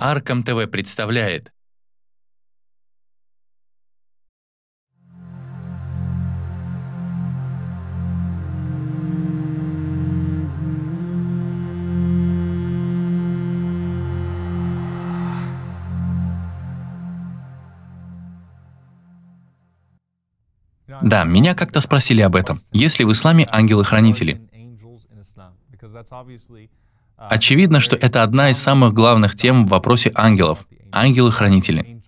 Арком ТВ представляет. Да, меня как-то спросили об этом. Если в исламе ангелы-хранители? Очевидно, что это одна из самых главных тем в вопросе ангелов — ангелы-хранители.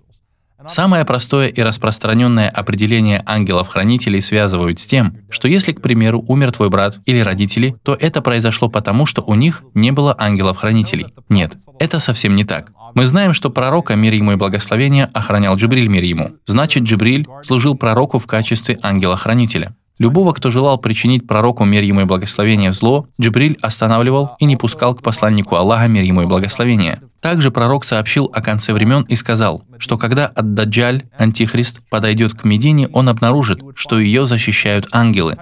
Самое простое и распространенное определение ангелов-хранителей связывают с тем, что если, к примеру, умер твой брат или родители, то это произошло потому, что у них не было ангелов-хранителей. Нет, это совсем не так. Мы знаем, что пророка, мир ему и благословение, охранял Джибриль, мир ему. Значит, Джибриль служил пророку в качестве ангела-хранителя. Любого, кто желал причинить пророку мир ему и благословение зло, Джибриль останавливал и не пускал к посланнику Аллаха мир ему и благословение. Также пророк сообщил о конце времен и сказал, что когда Ад-Даджаль, Антихрист, подойдет к Медине, он обнаружит, что ее защищают ангелы.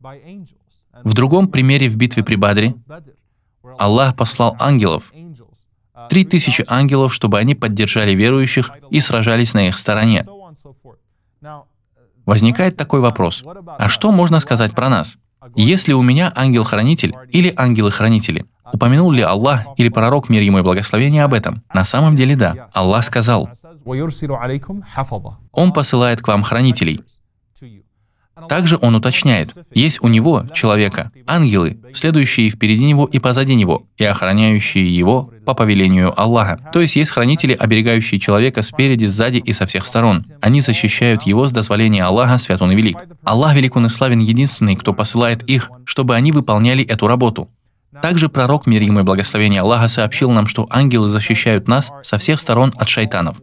В другом примере в битве при Бадре Аллах послал ангелов, три тысячи ангелов, чтобы они поддержали верующих и сражались на их стороне. Возникает такой вопрос, а что можно сказать про нас? Если у меня ангел-хранитель или ангелы-хранители, упомянул ли Аллах или пророк, мир ему и благословение, об этом? На самом деле да. Аллах сказал, Он посылает к вам хранителей. Также он уточняет, есть у него, человека, ангелы, следующие впереди него и позади него, и охраняющие его по повелению Аллаха. То есть есть хранители, оберегающие человека спереди, сзади и со всех сторон. Они защищают его с дозволения Аллаха, свят он и велик. Аллах велик он и славен единственный, кто посылает их, чтобы они выполняли эту работу. Также пророк, мир ему и благословение Аллаха, сообщил нам, что ангелы защищают нас со всех сторон от шайтанов.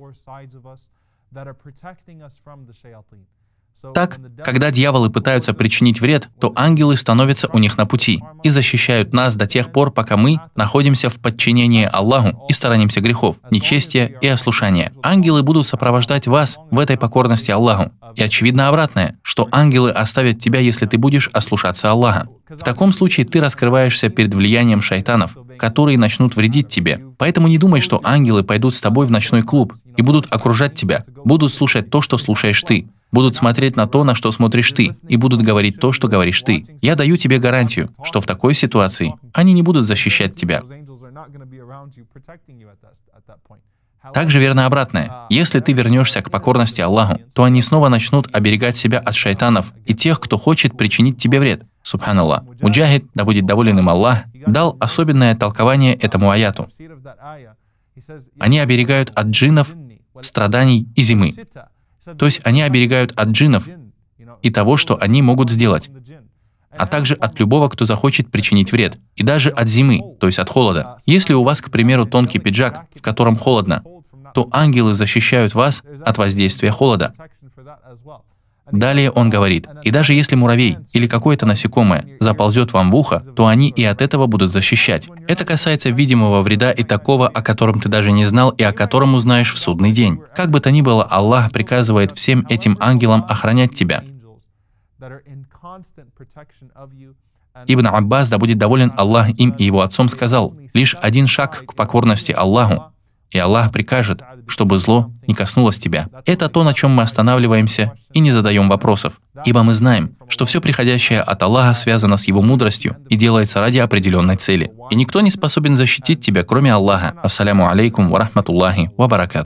Так, когда дьяволы пытаются причинить вред, то ангелы становятся у них на пути и защищают нас до тех пор, пока мы находимся в подчинении Аллаху и сторонимся грехов, нечестия и ослушания. Ангелы будут сопровождать вас в этой покорности Аллаху. И очевидно обратное, что ангелы оставят тебя, если ты будешь ослушаться Аллаха. В таком случае ты раскрываешься перед влиянием шайтанов, которые начнут вредить тебе. Поэтому не думай, что ангелы пойдут с тобой в ночной клуб и будут окружать тебя, будут слушать то, что слушаешь ты будут смотреть на то, на что смотришь ты, и будут говорить то, что говоришь ты. Я даю тебе гарантию, что в такой ситуации они не будут защищать тебя. Также верно обратное. Если ты вернешься к покорности Аллаху, то они снова начнут оберегать себя от шайтанов и тех, кто хочет причинить тебе вред. Субханаллах. Муджахид, да будет доволен им Аллах, дал особенное толкование этому аяту. Они оберегают от джинов, страданий и зимы. То есть они оберегают от джинов и того, что они могут сделать, а также от любого, кто захочет причинить вред, и даже от зимы, то есть от холода. Если у вас, к примеру, тонкий пиджак, в котором холодно, то ангелы защищают вас от воздействия холода. Далее он говорит, «И даже если муравей или какое-то насекомое заползет вам в ухо, то они и от этого будут защищать. Это касается видимого вреда и такого, о котором ты даже не знал и о котором узнаешь в судный день. Как бы то ни было, Аллах приказывает всем этим ангелам охранять тебя. Ибн Аббас, да будет доволен Аллах им и его отцом, сказал, «Лишь один шаг к покорности Аллаху, и Аллах прикажет, чтобы зло не коснулось тебя. Это то, на чем мы останавливаемся и не задаем вопросов, ибо мы знаем, что все приходящее от Аллаха связано с Его мудростью и делается ради определенной цели. И никто не способен защитить тебя, кроме Аллаха. Ассаляму алейкум ва рахматуллахи ва баракат.